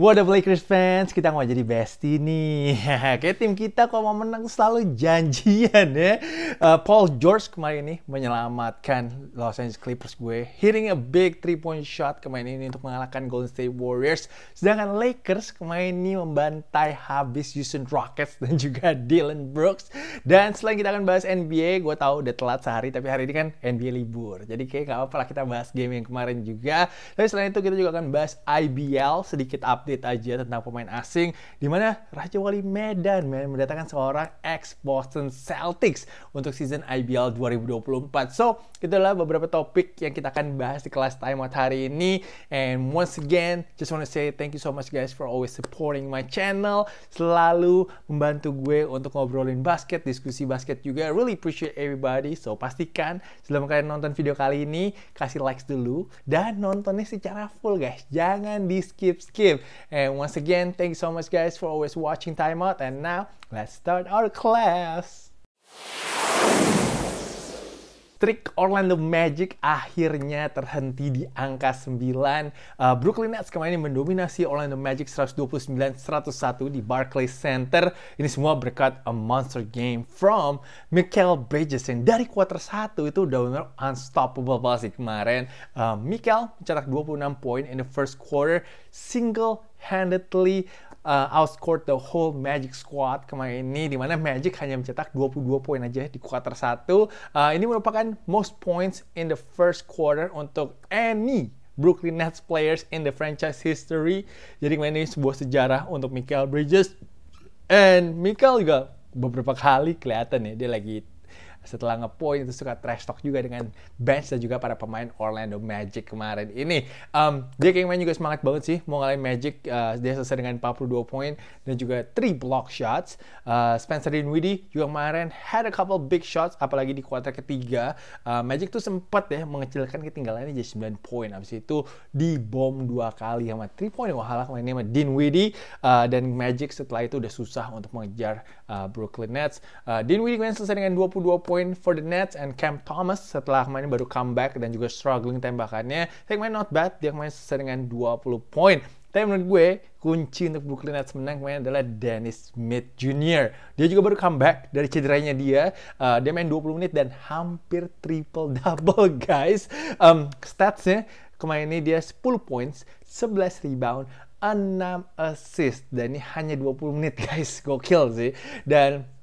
What up Lakers fans, kita mau jadi bestie nih. Kayak tim kita kok mau menang selalu janjian ya. Uh, Paul George kemarin ini menyelamatkan Los Angeles Clippers gue. Hitting a big three point shot kemarin ini untuk mengalahkan Golden State Warriors. Sedangkan Lakers kemarin ini membantai habis Houston Rockets dan juga Dylan Brooks. Dan selain kita akan bahas NBA, gue tahu udah telat sehari tapi hari ini kan NBA libur. Jadi kayak gak apa-apa kita bahas game yang kemarin juga. Tapi selain itu kita juga akan bahas IBL sedikit update update aja tentang pemain asing di mana Raja Wali Medan mendatangkan seorang ex Boston Celtics untuk season IBL 2024. So, itulah beberapa topik yang kita akan bahas di kelas time out hari ini. And once again, just want to say thank you so much guys for always supporting my channel. Selalu membantu gue untuk ngobrolin basket, diskusi basket juga. Really appreciate everybody. So, pastikan sebelum kalian nonton video kali ini, kasih likes dulu dan nontonnya secara full guys. Jangan di skip-skip. And once again, thank you so much guys for always watching Time Out. And now, let's start our class. Streak Orlando Magic akhirnya terhenti di angka 9. Uh, eh, Brooklyn Nets kemarin mendominasi Orlando Magic 129-101 di Barclays Center. Ini semua berkat a monster game from Michael Bridges yang dari quarter 1 itu udah benar unstoppable banget sih kemarin. Uh, eh, Michael mencetak 26 poin in the first quarter single-handedly uh, outscored the whole Magic squad kemarin ini di mana Magic hanya mencetak 22 poin aja di kuarter 1. Uh, ini merupakan most points in the first quarter untuk any Brooklyn Nets players in the franchise history. Jadi kemarin ini sebuah sejarah untuk Michael Bridges. And Michael juga beberapa kali kelihatan ya dia lagi setelah ngepoint itu suka trash talk juga dengan bench dan juga para pemain Orlando Magic kemarin ini. Um, dia kayaknya juga semangat banget sih mau ngalahin Magic. Uh, dia selesai dengan 42 poin dan juga 3 block shots. Uh, Spencer Dinwiddie juga kemarin had a couple big shots apalagi di kuarter ketiga. Uh, Magic tuh sempat ya mengecilkan ketinggalannya jadi 9 poin. abis itu dibom dua kali sama 3 point Wahala kemarin ini sama Dinwiddie uh, dan Magic setelah itu udah susah untuk mengejar uh, Brooklyn Nets. Uh, Dinwiddie kemarin selesai dengan 22 point for the Nets and Cam Thomas setelah kemarin baru comeback dan juga struggling tembakannya. Tapi kemarin not bad, dia main sesuai dengan 20 point. Tapi menurut gue, kunci untuk Brooklyn Nets menang kemarin adalah Dennis Smith Jr. Dia juga baru comeback dari cederanya dia. Uh, dia main 20 menit dan hampir triple-double, guys. Um, statsnya, kemarin ini dia 10 points, 11 rebound, 6 assist. Dan ini hanya 20 menit, guys. Gokil sih. Dan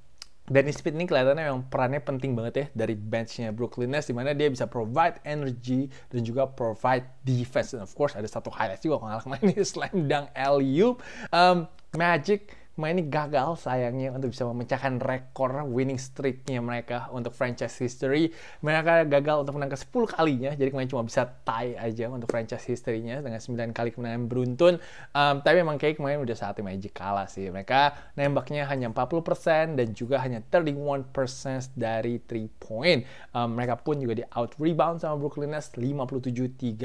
Danny Speed ini kelihatannya yang perannya penting banget ya dari benchnya Brooklyn Nets dimana dia bisa provide energy dan juga provide defense dan of course ada satu highlight juga kalau kemarin ini slam dunk alley um, Magic ini gagal sayangnya untuk bisa memecahkan rekor winning streaknya mereka untuk franchise history. Mereka gagal untuk menang ke 10 kalinya, jadi kemarin cuma bisa tie aja untuk franchise history-nya dengan 9 kali kemenangan beruntun. Um, tapi memang kayak kemarin udah saatnya Magic kalah sih. Mereka nembaknya hanya 40% dan juga hanya 31% dari 3 point. Um, mereka pun juga di out rebound sama Brooklyn Nets 57-36.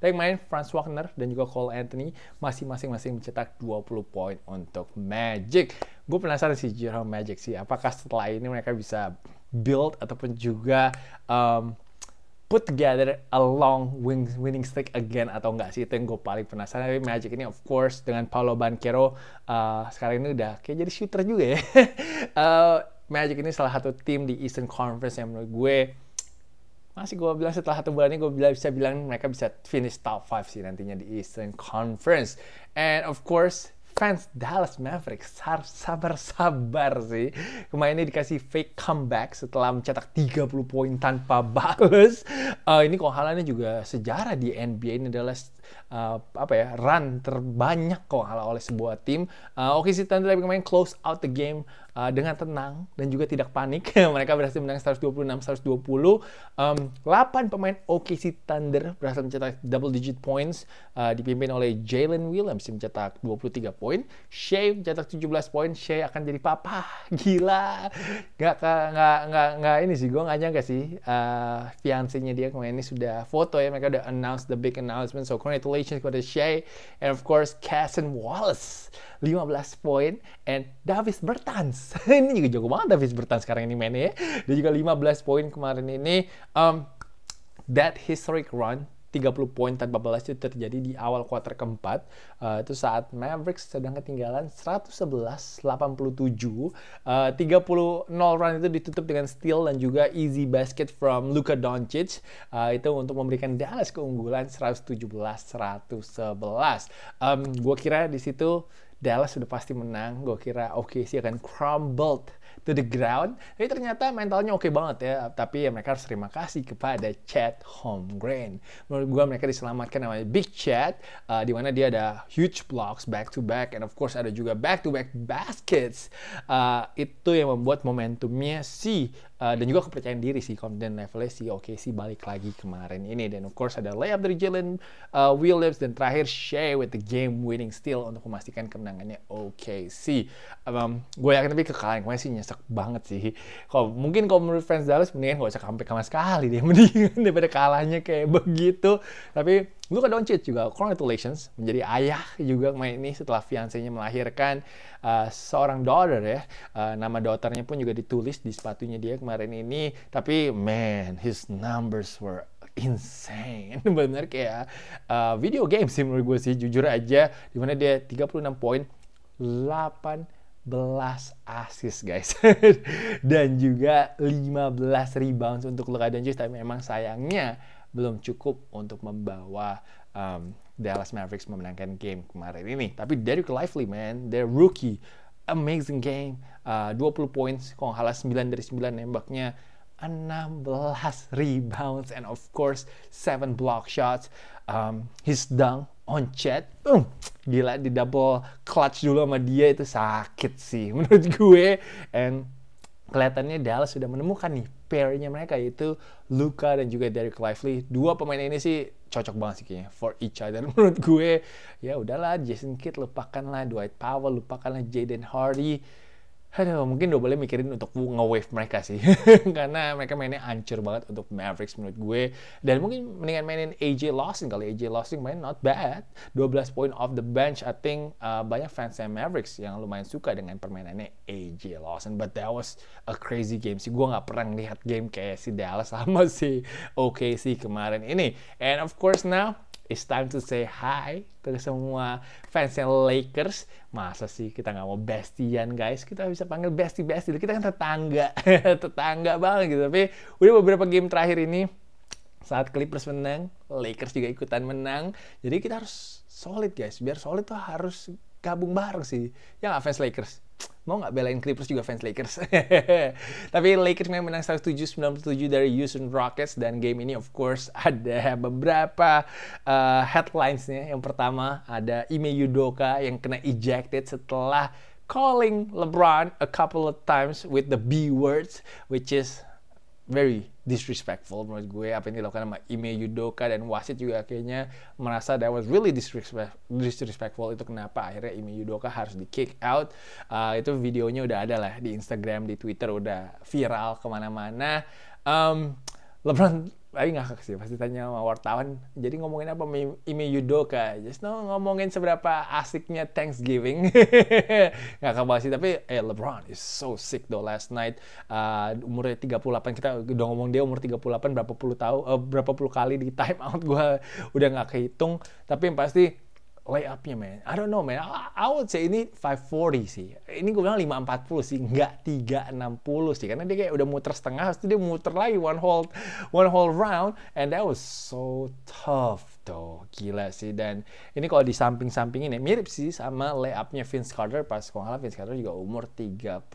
Tapi kemarin Franz Wagner dan juga Cole Anthony masing-masing mencetak 20 point untuk Magic. Gue penasaran sih Jiro Magic sih, apakah setelah ini mereka bisa build ataupun juga um, put together a long wing, winning streak again atau enggak sih itu yang gue paling penasaran tapi Magic ini of course dengan Paolo Banquero uh, sekarang ini udah kayak jadi shooter juga ya uh, Magic ini salah satu tim di Eastern Conference yang menurut gue masih gue bilang setelah satu bulan ini gue bisa bilang mereka bisa finish top 5 sih nantinya di Eastern Conference and of course fans Dallas Mavericks harus sabar-sabar sih. Kemarin ini dikasih fake comeback setelah mencetak 30 poin tanpa balas. Uh, ini kok halannya juga sejarah di NBA ini adalah uh, apa ya run terbanyak kok oleh sebuah tim. Uh, Oke okay, sih lagi kemarin close out the game Eh, dengan tenang dan juga tidak panik. mereka berhasil menang 126-120. Um, 8 pemain OKC Thunder berhasil mencetak double digit points uh, dipimpin oleh Jalen Williams yang mencetak 23 poin. Shea mencetak 17 poin. Shea akan jadi papa. Gila. Gak, gak, gak, gak ini sih. Gue gak nyangka sih. Uh, eh, fiancenya dia kemarin ini sudah foto ya. Mereka udah announce the big announcement. So congratulations kepada Shea. And of course, Cassen Wallace. 15 poin. And Davis Bertans Bertans. ini juga jago banget Davis Bertans sekarang ini mainnya ya. Dia juga 15 poin kemarin ini. Um, that historic run 30 poin tanpa balas itu terjadi di awal kuarter keempat. Uh, itu saat Mavericks sedang ketinggalan 111-87. Uh, 30-0 run itu ditutup dengan steal dan juga easy basket from Luka Doncic. Uh, itu untuk memberikan Dallas keunggulan 117-111. Um, Gue kira di situ Dallas sudah pasti menang. Gue kira OKC akan crumbled to the ground. Tapi ternyata mentalnya oke okay banget ya. Tapi ya mereka harus terima kasih kepada Chad Holmgren. Menurut gue mereka diselamatkan namanya Big Chad. Uh, di mana dia ada huge blocks back to back. And of course ada juga back to back baskets. Uh, itu yang membuat momentumnya sih. Eh, dan juga kepercayaan diri sih confident levelnya si oke okay, sih balik lagi kemarin ini dan of course ada layup dari Jalen uh, Williams dan terakhir Shea with the game winning steal untuk memastikan kemenangannya oke okay, sih um, gue yakin tapi kekalahan kemarin sih nyesek banget sih kalau mungkin kalau menurut fans Dallas mendingan gak usah comeback sama sekali deh mendingan daripada kalahnya kayak begitu tapi Luka Doncic juga congratulations menjadi ayah juga main ini setelah fiancenya melahirkan uh, seorang daughter ya. Uh, nama daughternya pun juga ditulis di sepatunya dia kemarin ini. Tapi man, his numbers were insane bener kayak uh, video game sih menurut gue sih jujur aja dimana dia 36 poin 8 belas asis guys dan juga 15 rebounds untuk Luka Doncic tapi memang sayangnya belum cukup untuk membawa um, Dallas Mavericks memenangkan game kemarin ini. Tapi Derek Lively, man, the rookie, amazing game, uh, 20 points, kalau nggak salah 9 dari 9 nembaknya, 16 rebounds, and of course 7 block shots. Um, his dunk on chat, um, mm, gila di double clutch dulu sama dia itu sakit sih menurut gue. And kelihatannya Dallas sudah menemukan nih pairnya mereka yaitu Luka dan juga Derek Lively. Dua pemain ini sih cocok banget sih kayaknya for each other menurut gue. Ya udahlah Jason Kidd lupakanlah Dwight Powell lupakanlah Jaden Hardy aduh mungkin boleh mikirin untuk nge-wave mereka sih karena mereka mainnya hancur banget untuk Mavericks menurut gue dan mungkin mendingan mainin AJ Lawson kali AJ Lawson main not bad 12 point off the bench I think uh, banyak fans Mavericks yang lumayan suka dengan permainannya AJ Lawson but that was a crazy game sih gue gak pernah lihat game kayak si Dallas sama si OKC kemarin ini and of course now It's time to say hi ke semua fans yang Lakers. Masa sih kita nggak mau bestian guys? Kita bisa panggil bestie bestie. Kita kan tetangga, tetangga banget gitu. Tapi udah beberapa game terakhir ini saat Clippers menang, Lakers juga ikutan menang. Jadi kita harus solid guys. Biar solid tuh harus gabung bareng sih. Ya fans Lakers? mau nggak belain Clippers juga fans Lakers. Tapi Lakers memang menang 107-97 dari Houston Rockets dan game ini of course ada beberapa uh, headlinesnya. Yang pertama ada Ime Yudoka yang kena ejected setelah calling LeBron a couple of times with the B words which is very disrespectful menurut gue apa yang dilakukan sama Ime Yudoka dan wasit juga kayaknya merasa that was really disrespectful itu kenapa akhirnya Ime Yudoka harus di kick out uh, itu videonya udah ada lah di Instagram di Twitter udah viral kemana-mana um, LeBron tapi nggak sih, pasti tanya sama wartawan. Jadi ngomongin apa Imi Yudoka? Just no, ngomongin seberapa asiknya Thanksgiving. nggak kabar sih, tapi eh, LeBron is so sick though last night. Uh, umurnya 38, kita udah ngomong dia umur 38 berapa puluh tahun? uh, eh, berapa puluh kali di time out gue udah nggak kehitung. Tapi yang pasti layupnya man I don't know man I, I would say ini 540 sih ini gue bilang 540 sih nggak 360 sih karena dia kayak udah muter setengah terus dia muter lagi one whole one whole round and that was so tough gitu gila sih dan ini kalau di samping-samping ini ya, mirip sih sama layupnya Vince Carter pas kalau nggak Vince Carter juga umur 39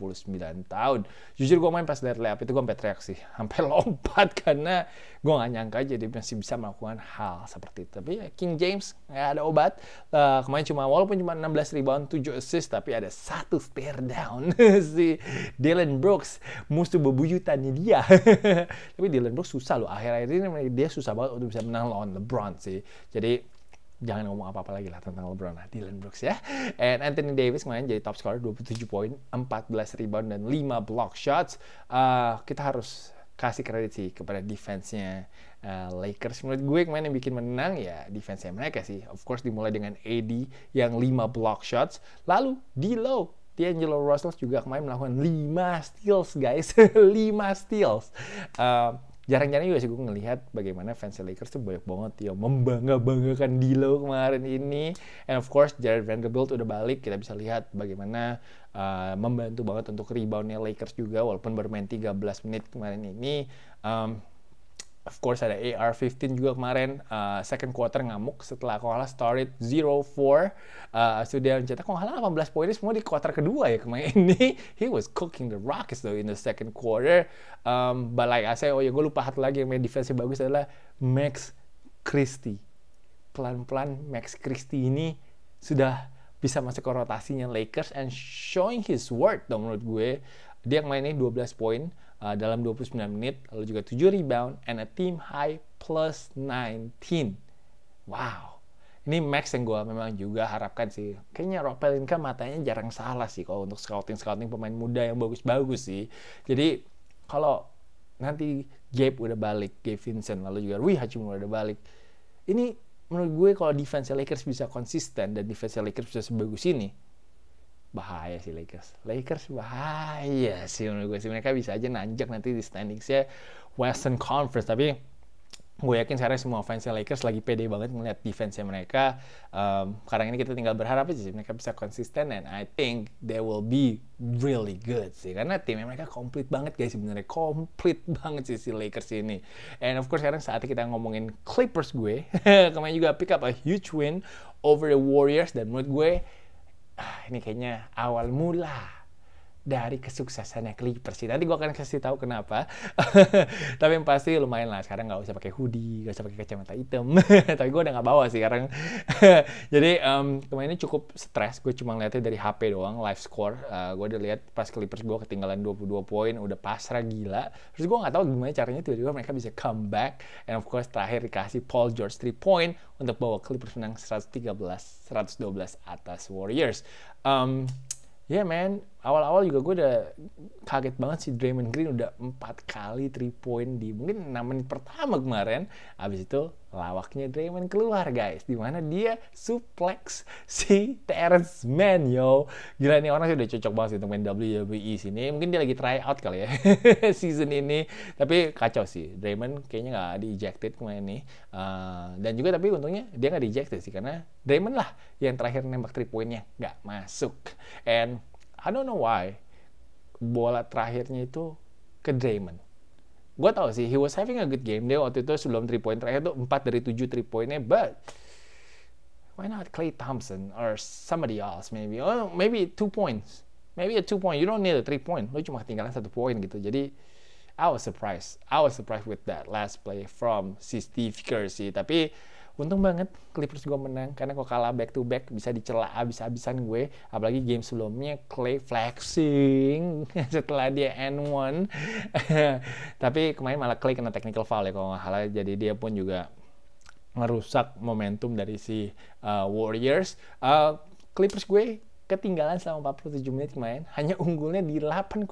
tahun jujur gue main pas lihat layup itu gue sampai teriak sih sampai lompat karena gue gak nyangka jadi masih bisa melakukan hal seperti itu tapi ya, King James nggak ada obat uh, kemarin cuma walaupun cuma 16 rebound 7 assist tapi ada satu stare down si Dylan Brooks musuh bebuyutannya dia tapi Dylan Brooks susah loh akhir-akhir ini dia susah banget untuk bisa menang lawan LeBron sih jadi jangan ngomong apa-apa lagi lah tentang LeBron, nah, Dylan Brooks ya. And Anthony Davis kemarin jadi top scorer 27 poin, 14 rebound dan 5 block shots. Uh, kita harus kasih kredit sih kepada defense-nya uh, Lakers. Menurut gue kemarin yang bikin menang ya defense-nya mereka sih. Of course dimulai dengan AD yang 5 block shots. Lalu di D'Lo D'Angelo Russell juga kemarin melakukan 5 steals guys. 5 steals. Uh, jarang-jarang juga sih gue ngelihat bagaimana fans Lakers tuh banyak banget ya membangga-banggakan Dilo kemarin ini and of course Jared Vanderbilt udah balik kita bisa lihat bagaimana uh, membantu banget untuk reboundnya Lakers juga walaupun bermain 13 menit kemarin ini um, of course ada AR-15 juga kemarin uh, second quarter ngamuk setelah kalah started 0-4 uh, eh, sudah mencetak kalau kalah 18 poin semua di quarter kedua ya kemarin ini he was cooking the Rockets though in the second quarter um, but like I say oh ya gue lupa satu lagi yang main defense bagus adalah Max Christie pelan-pelan Max Christie ini sudah bisa masuk ke rotasinya Lakers and showing his worth dong menurut gue dia yang mainnya 12 poin uh, dalam 29 menit, lalu juga 7 rebound and a team high plus 19. Wow. Ini Max yang gue memang juga harapkan sih. Kayaknya Ropelinka matanya jarang salah sih kalau untuk scouting-scouting pemain muda yang bagus-bagus sih. Jadi kalau nanti Gabe udah balik, Gabe Vincent, lalu juga Rui Hachimura udah balik. Ini menurut gue kalau defense Lakers bisa konsisten dan defense Lakers bisa sebagus ini, bahaya sih Lakers. Lakers bahaya sih menurut gue sih mereka bisa aja nanjak nanti di standingsnya Western Conference tapi gue yakin sekarang semua fansnya Lakers lagi pede banget melihat defense mereka. Um, sekarang ini kita tinggal berharap aja sih mereka bisa konsisten and I think they will be really good sih karena tim mereka komplit banget guys sebenarnya komplit banget sih si Lakers ini. And of course sekarang saatnya kita ngomongin Clippers gue kemarin juga pick up a huge win over the Warriors dan menurut gue ah, ini kayaknya awal mula dari kesuksesannya Clippers sih. Nanti gue akan kasih tahu kenapa. Tapi yang pasti lumayan lah. Sekarang nggak usah pakai hoodie, nggak usah pakai kacamata hitam. Tapi gue udah nggak bawa sih sekarang. Jadi um, kemarin cukup stres. Gue cuma ngeliatnya dari HP doang, live score. Uh, eh, gue udah lihat pas Clippers gue ketinggalan 22 poin, udah pasrah gila. Terus gue nggak tahu gimana caranya tiba-tiba mereka bisa comeback. And of course terakhir dikasih Paul George 3 point untuk bawa Clippers menang 113, 112 atas Warriors. Um, yeah man, awal-awal juga gue udah kaget banget sih Draymond Green udah empat kali three point di mungkin enam menit pertama kemarin abis itu lawaknya Draymond keluar guys di mana dia suplex si Terrence Mann yo gila ini orang sih udah cocok banget sih untuk main WWE sini mungkin dia lagi try out kali ya season ini tapi kacau sih Draymond kayaknya nggak di ejected kemarin nih uh, dan juga tapi untungnya dia nggak di ejected sih karena Draymond lah yang terakhir nembak three pointnya nggak masuk and I don't know why bola terakhirnya itu ke Draymond gue tau sih he was having a good game dia waktu itu sebelum 3 point terakhir tuh 4 dari 7 3 pointnya but why not Clay Thompson or somebody else maybe oh maybe 2 points maybe a 2 point you don't need a 3 point lu cuma ketinggalan 1 point gitu jadi I was surprised I was surprised with that last play from si Steve Kerr sih tapi untung banget Clippers gue menang karena kalau kalah back to back bisa dicela abis-abisan gue apalagi game sebelumnya Clay flexing setelah dia n one tapi kemarin malah Clay kena technical foul ya kalau nggak salah jadi dia pun juga merusak momentum dari si uh, Warriors uh, Clippers gue ketinggalan selama 47 menit kemarin hanya unggulnya di 8,9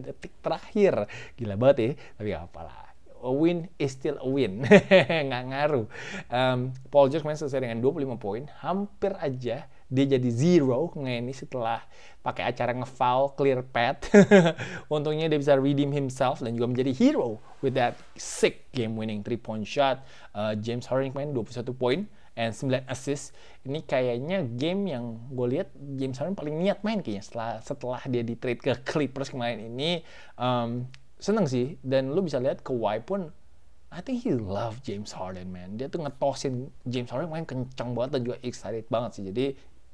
detik terakhir gila banget ya tapi gak apa lah a win is still a win. Nggak ngaruh. Um, Paul George kemarin selesai dengan 25 poin. Hampir aja dia jadi zero ini setelah pakai acara ngefoul clear pad. Untungnya dia bisa redeem himself dan juga menjadi hero with that sick game winning three point shot. Uh, James Harden kemarin 21 poin and 9 assist. Ini kayaknya game yang gue lihat James Harden paling niat main kayaknya setelah setelah dia di trade ke Clippers kemarin ini. Um, seneng sih dan lu bisa lihat Kawhi pun I think he love James Harden man dia tuh ngetosin James Harden main kenceng banget dan juga excited banget sih jadi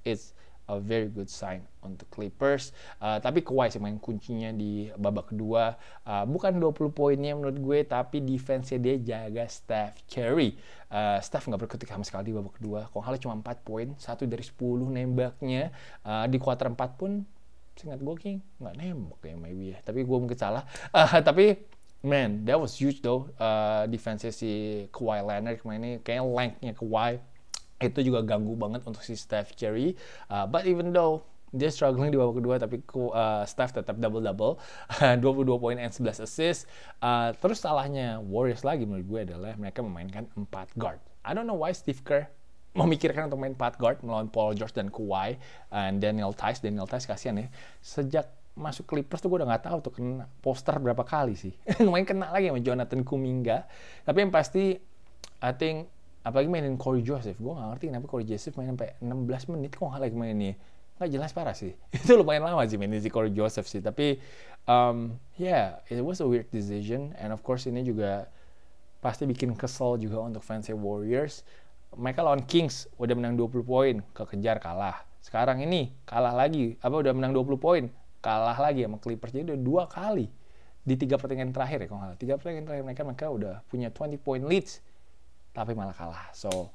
it's a very good sign untuk Clippers uh, tapi Kawhi sih main kuncinya di babak kedua uh, bukan 20 poinnya menurut gue tapi defense dia jaga Steph Curry uh, Steph nggak berkutik sama sekali di babak kedua kalau cuma 4 poin satu dari 10 nembaknya uh, di kuarter 4 pun singkat gue King nggak nembak ya maybe ya. Tapi gue mungkin salah. Uh, tapi man, that was huge though. Uh, ah, defense si Kawhi Leonard kemarin ini kayaknya lengthnya Kawhi itu juga ganggu banget untuk si Steph Curry. Uh, but even though dia struggling di babak kedua tapi uh, Steph tetap double double 22 poin and 11 assist uh, terus salahnya Warriors lagi menurut gue adalah mereka memainkan 4 guard I don't know why Steve Kerr memikirkan untuk main part guard melawan Paul George dan Kawhi and Daniel Tice Daniel Tice kasihan ya sejak masuk Clippers tuh gue udah nggak tahu tuh kena poster berapa kali sih main kena lagi sama Jonathan Kuminga tapi yang pasti I think apalagi mainin Corey Joseph gue nggak ngerti kenapa Corey Joseph main sampai 16 menit kok nggak lagi main ini. nggak jelas parah sih itu lumayan lama sih mainin si Corey Joseph sih tapi um, yeah it was a weird decision and of course ini juga pasti bikin kesel juga untuk fansnya Warriors mereka lawan Kings udah menang 20 poin, kekejar kalah. Sekarang ini kalah lagi, apa udah menang 20 poin, kalah lagi sama Clippers. Jadi udah dua kali di tiga pertandingan terakhir ya kalau Tiga pertandingan terakhir mereka mereka udah punya 20 point leads tapi malah kalah. So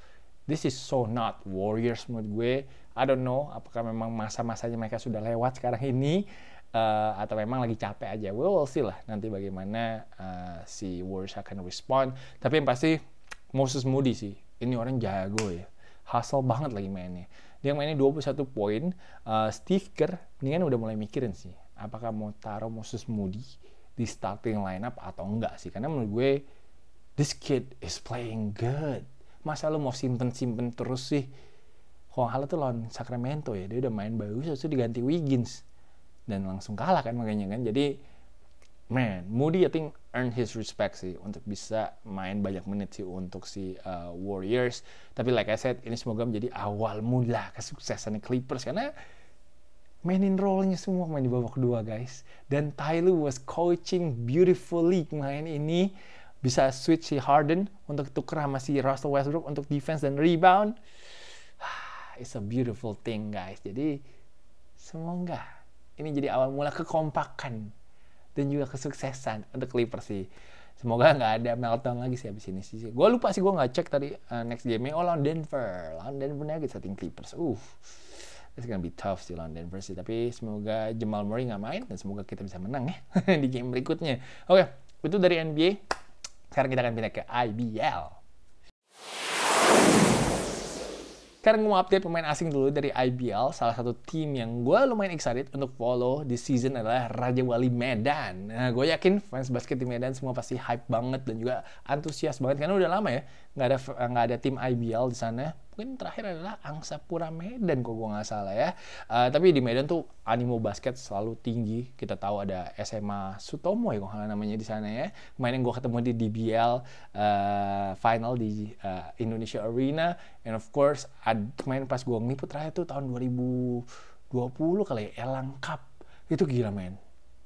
this is so not Warriors mood gue. I don't know apakah memang masa-masanya mereka sudah lewat sekarang ini uh, atau memang lagi capek aja. We will see lah nanti bagaimana uh, si Warriors akan respond. Tapi yang pasti Moses Moody sih ini orang jago ya hustle banget lagi mainnya dia mainnya 21 poin uh, Steve Kerr kan udah mulai mikirin sih apakah mau taruh Moses Moody di starting lineup atau enggak sih karena menurut gue this kid is playing good masa lo mau simpen simpen terus sih kalau hal tuh lawan Sacramento ya dia udah main bagus terus diganti Wiggins dan langsung kalah kan makanya kan jadi man Moody I think earn his respect sih untuk bisa main banyak menit sih untuk si uh, Warriors tapi like I said ini semoga menjadi awal mula kesuksesan Clippers karena mainin role-nya semua main di babak kedua guys dan Tyloo was coaching beautifully main ini bisa switch si Harden untuk tuker sama si Russell Westbrook untuk defense dan rebound it's a beautiful thing guys jadi semoga ini jadi awal mula kekompakan dan juga kesuksesan untuk Clippers sih. Semoga nggak ada meltdown lagi sih abis ini sih. Gue lupa sih gue nggak cek tadi uh, next game oh lawan Denver, lawan Denver lagi setting Clippers. Uh, it's gonna be tough sih lawan Denver sih. Tapi semoga Jamal Murray nggak main dan semoga kita bisa menang ya di game berikutnya. Oke, okay, itu dari NBA. Sekarang kita akan pindah ke IBL. Sekarang gue mau update pemain asing dulu dari IBL. Salah satu tim yang gue lumayan excited untuk follow di season adalah Raja Wali Medan. Nah, gue yakin fans basket di Medan semua pasti hype banget dan juga antusias banget karena udah lama ya nggak ada nggak ada tim IBL di sana mungkin terakhir adalah angsa pura Medan kok gue nggak salah ya uh, tapi di Medan tuh animo basket selalu tinggi kita tahu ada SMA Sutomo ya kalau namanya di sana ya main yang gue ketemu di DBL uh, eh, final di uh, Indonesia Arena and of course ad, kemarin pas gue ngeliput terakhir tuh tahun 2020 kali ya Elang Cup itu gila men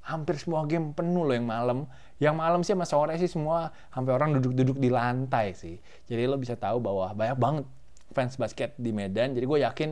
hampir semua game penuh loh yang malam. Yang malam sih sama sore sih semua hampir orang duduk-duduk di lantai sih. Jadi lo bisa tahu bahwa banyak banget fans basket di Medan. Jadi gue yakin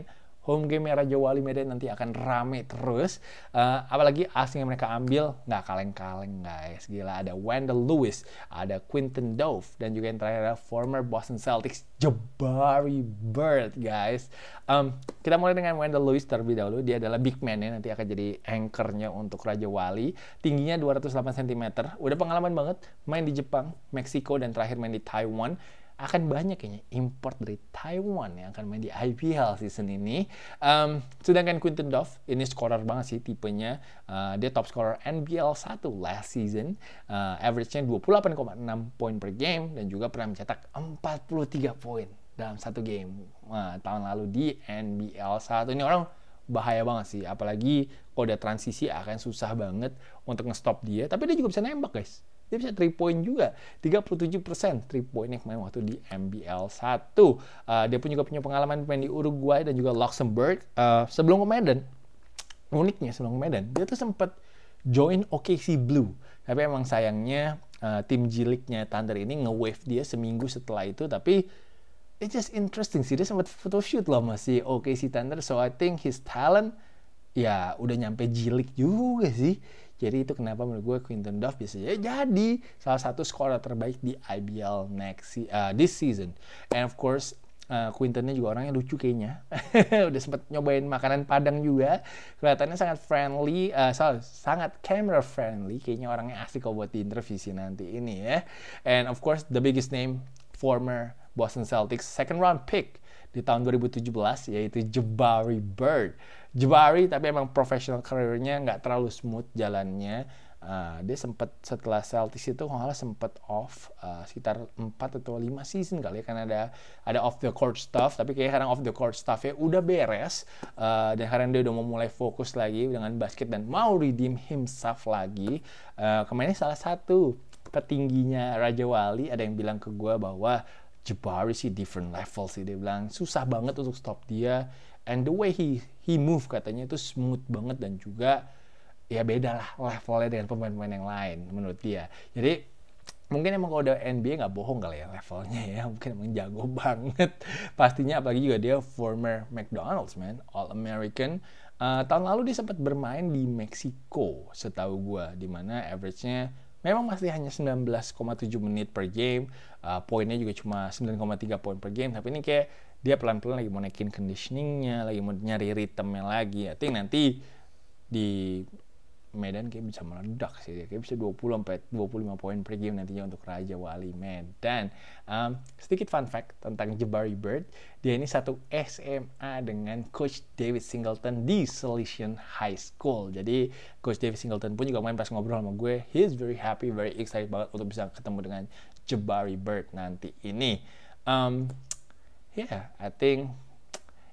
home game Raja Wali Medan nanti akan rame terus. Uh, apalagi asing yang mereka ambil nggak kaleng-kaleng guys. Gila ada Wendell Lewis, ada Quinton Dove, dan juga yang terakhir ada former Boston Celtics Jabari Bird guys. Um, kita mulai dengan Wendell Lewis terlebih dahulu. Dia adalah big man ya nanti akan jadi anchornya untuk Raja Wali. Tingginya 208 cm. Udah pengalaman banget main di Jepang, Meksiko, dan terakhir main di Taiwan akan banyak kayaknya import dari Taiwan yang akan main di IPL season ini. Um, sedangkan Quinton Dove ini scorer banget sih tipenya. Uh, dia top scorer NBL 1 last season. Uh, average-nya 28,6 poin per game dan juga pernah mencetak 43 poin dalam satu game uh, tahun lalu di NBL 1. Ini orang bahaya banget sih. Apalagi kalau udah transisi akan susah banget untuk ngestop dia. Tapi dia juga bisa nembak guys dia bisa 3 point juga 37% 3 point yang kemarin waktu di MBL 1 uh, dia pun juga punya pengalaman main di Uruguay dan juga Luxembourg uh, sebelum ke Medan uniknya sebelum ke Medan dia tuh sempat join OKC Blue tapi emang sayangnya uh, tim jiliknya Thunder ini nge-wave dia seminggu setelah itu tapi it's just interesting sih dia sempat photoshoot loh masih OKC Thunder so I think his talent ya udah nyampe jilik juga sih jadi itu kenapa menurut gue Quinton Duff bisa jadi salah satu scorer terbaik di IBL next uh, this season. And of course Uh, Quintonnya juga orangnya lucu kayaknya. Udah sempet nyobain makanan Padang juga. Kelihatannya sangat friendly, uh, sorry, sangat camera friendly. Kayaknya orangnya asik kalau buat di interview sih nanti ini ya. And of course the biggest name, former Boston Celtics second round pick di tahun 2017 yaitu Jabari Bird. Jabari tapi emang professional karirnya nggak terlalu smooth jalannya. Uh, dia sempat setelah Celtics itu malah sempat off uh, sekitar 4 atau 5 season kali ya karena ada ada off the court stuff tapi kayak sekarang off the court stuff ya udah beres uh, dan sekarang dia udah mau mulai fokus lagi dengan basket dan mau redeem himself lagi uh, kemarin salah satu petingginya Raja Wali ada yang bilang ke gue bahwa Jabari sih different level sih dia bilang susah banget untuk stop dia and the way he he move katanya itu smooth banget dan juga ya beda lah levelnya dengan pemain-pemain yang lain menurut dia jadi mungkin emang kalau udah NBA nggak bohong kali ya levelnya ya mungkin emang jago banget pastinya apalagi juga dia former McDonald's man All American uh, tahun lalu dia sempat bermain di Meksiko setahu gue di mana average-nya memang masih hanya 19,7 menit per game uh, poinnya juga cuma 9,3 poin per game tapi ini kayak dia pelan-pelan lagi mau naikin conditioningnya lagi mau nyari ritmenya lagi I think nanti di Medan kayak bisa meledak sih dia. Kayak bisa 20 sampai 25 poin per game nantinya untuk Raja Wali Medan. Um, sedikit fun fact tentang Jabari Bird, dia ini satu SMA dengan coach David Singleton di Solution High School. Jadi coach David Singleton pun juga main pas ngobrol sama gue, he's very happy, very excited banget untuk bisa ketemu dengan Jabari Bird nanti ini. Um, yeah, I think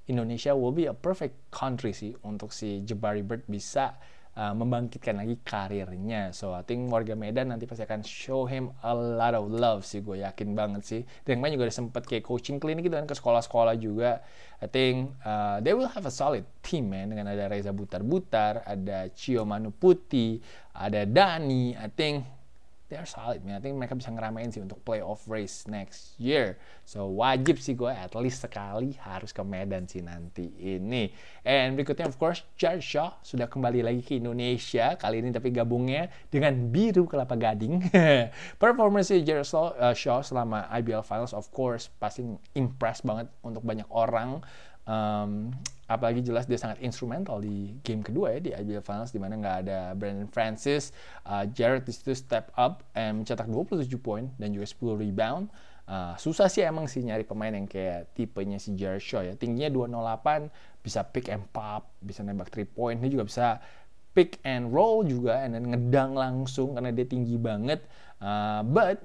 Indonesia will be a perfect country sih untuk si Jabari Bird bisa uh, membangkitkan lagi karirnya. So I think warga Medan nanti pasti akan show him a lot of love sih gue yakin banget sih. Dan main juga ada sempet kayak coaching clinic gitu kan ke sekolah-sekolah juga. I think uh, they will have a solid team man dengan ada Reza Butar Butar, ada Cio Manu Putih, ada Dani. I think they are solid man. I think mereka bisa ngeramein sih untuk playoff race next year. So wajib sih gue at least sekali harus ke Medan sih nanti ini. And berikutnya of course Jared Shaw sudah kembali lagi ke Indonesia kali ini tapi gabungnya dengan biru kelapa gading. Performance Jared Shaw, uh, Shaw selama IBL Finals of course pasti impress banget untuk banyak orang. Um, apalagi jelas dia sangat instrumental di game kedua ya di IBL Finals di mana nggak ada Brandon Francis, uh, Jared di situ step up and eh, mencetak 27 poin dan juga 10 rebound. Uh, susah sih emang sih nyari pemain yang kayak tipenya si Jared Shaw ya. Tingginya 208, bisa pick and pop, bisa nembak 3 point, dia juga bisa pick and roll juga and then ngedang langsung karena dia tinggi banget. Uh, but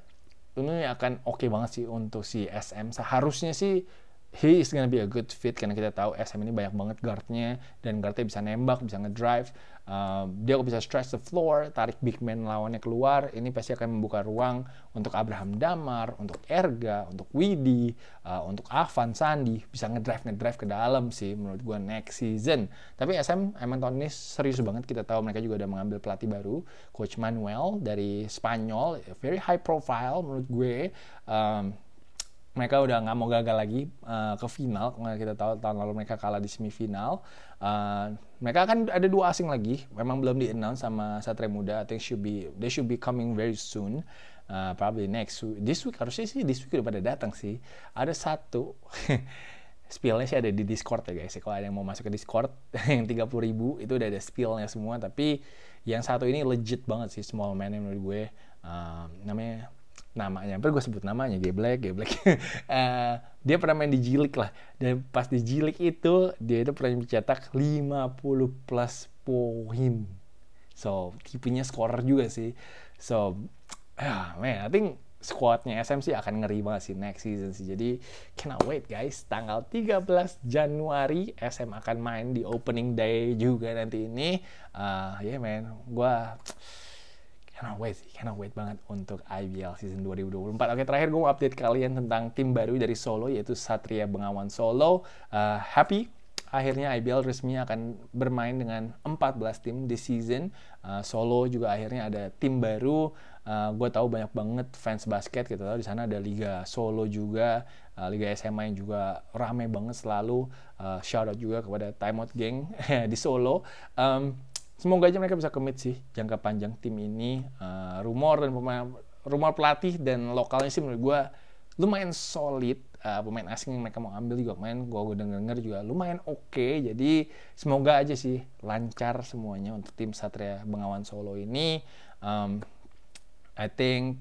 ini akan oke okay banget sih untuk si SM. Seharusnya sih he is gonna be a good fit karena kita tahu SM ini banyak banget guardnya dan guardnya bisa nembak, bisa ngedrive, uh, dia bisa stretch the floor, tarik big man lawannya keluar, ini pasti akan membuka ruang untuk Abraham Damar, untuk Erga, untuk Widi, uh, untuk Avan Sandi bisa ngedrive ngedrive ke dalam sih menurut gue next season. Tapi SM emang tahun ini serius banget kita tahu mereka juga udah mengambil pelatih baru, Coach Manuel dari Spanyol, very high profile menurut gue. Um, mereka udah nggak mau gagal lagi uh, ke final kita tahu tahun lalu mereka kalah di semifinal uh, mereka akan ada dua asing lagi memang belum di announce sama Satria Muda I think should be they should be coming very soon uh, probably next week this week harusnya sih this week udah pada datang sih ada satu spillnya sih ada di Discord ya guys kalau ada yang mau masuk ke Discord yang 30 ribu itu udah ada spillnya semua tapi yang satu ini legit banget sih small man yang menurut gue uh, namanya namanya tapi gue sebut namanya dia Black dia Black uh, eh, dia pernah main di Jilik lah dan pas di Jilik itu dia itu pernah mencetak 50 plus poin so tipenya scorer juga sih so ah uh, man I think squadnya SMC akan ngeri banget sih next season sih jadi cannot wait guys tanggal 13 Januari SM akan main di opening day juga nanti ini uh, ya yeah, man gue cannot wait sih, cannot wait banget untuk IBL season 2024. Oke, terakhir gue mau update kalian tentang tim baru dari Solo yaitu Satria Bengawan Solo. Uh, happy akhirnya IBL resmi akan bermain dengan 14 tim di season. Uh, Solo juga akhirnya ada tim baru. Uh, eh, gue tahu banyak banget fans basket gitu tahu Di sana ada Liga Solo juga, Liga SMA yang juga rame banget selalu. Uh, shout out juga kepada Timeout Gang di Solo. Um, semoga aja mereka bisa commit sih jangka panjang tim ini uh, rumor dan pemain rumor pelatih dan lokalnya sih menurut gue lumayan solid uh, pemain asing yang mereka mau ambil juga main gue udah denger denger juga lumayan oke okay. jadi semoga aja sih lancar semuanya untuk tim Satria Bengawan Solo ini um, I think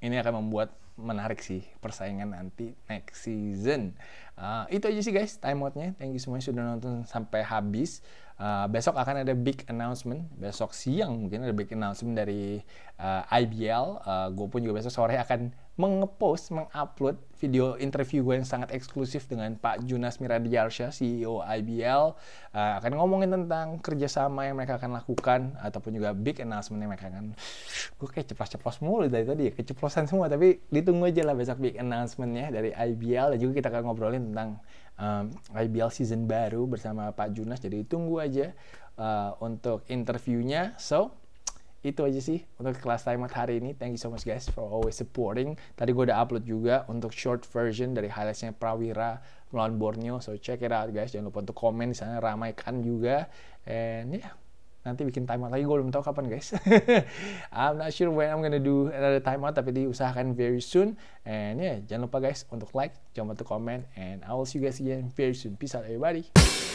ini akan membuat menarik sih persaingan nanti next season. Uh, itu aja sih guys time outnya. Thank you semuanya sudah nonton sampai habis. Uh, besok akan ada big announcement. Besok siang mungkin ada big announcement dari uh, ah, IBL. Uh, gue pun juga besok sore akan mengepost, mengupload video interview gue yang sangat eksklusif dengan Pak Junas Miradiarsha, CEO IBL. Uh, ah, akan ngomongin tentang kerjasama yang mereka akan lakukan, ataupun juga big announcement yang mereka akan... Gue kayak ceplos-ceplos mulu dari tadi, ya keceplosan semua. Tapi ditunggu aja lah besok big announcement announcementnya dari IBL. Dan juga kita akan ngobrolin tentang um, ehm, IBL season baru bersama Pak Junas. Jadi tunggu aja uh, untuk interviewnya. So, itu aja sih untuk kelas timeout hari ini. Thank you so much guys for always supporting. Tadi gue udah upload juga untuk short version dari highlightsnya Prawira melawan Borneo. So check it out guys. Jangan lupa untuk komen di ramai kan juga. And yeah, nanti bikin timeout lagi. Gue belum tahu kapan guys. I'm not sure when I'm gonna do another timeout tapi diusahakan very soon. And yeah, jangan lupa guys untuk like, jangan lupa untuk komen. And I will see you guys again very soon. Peace out everybody.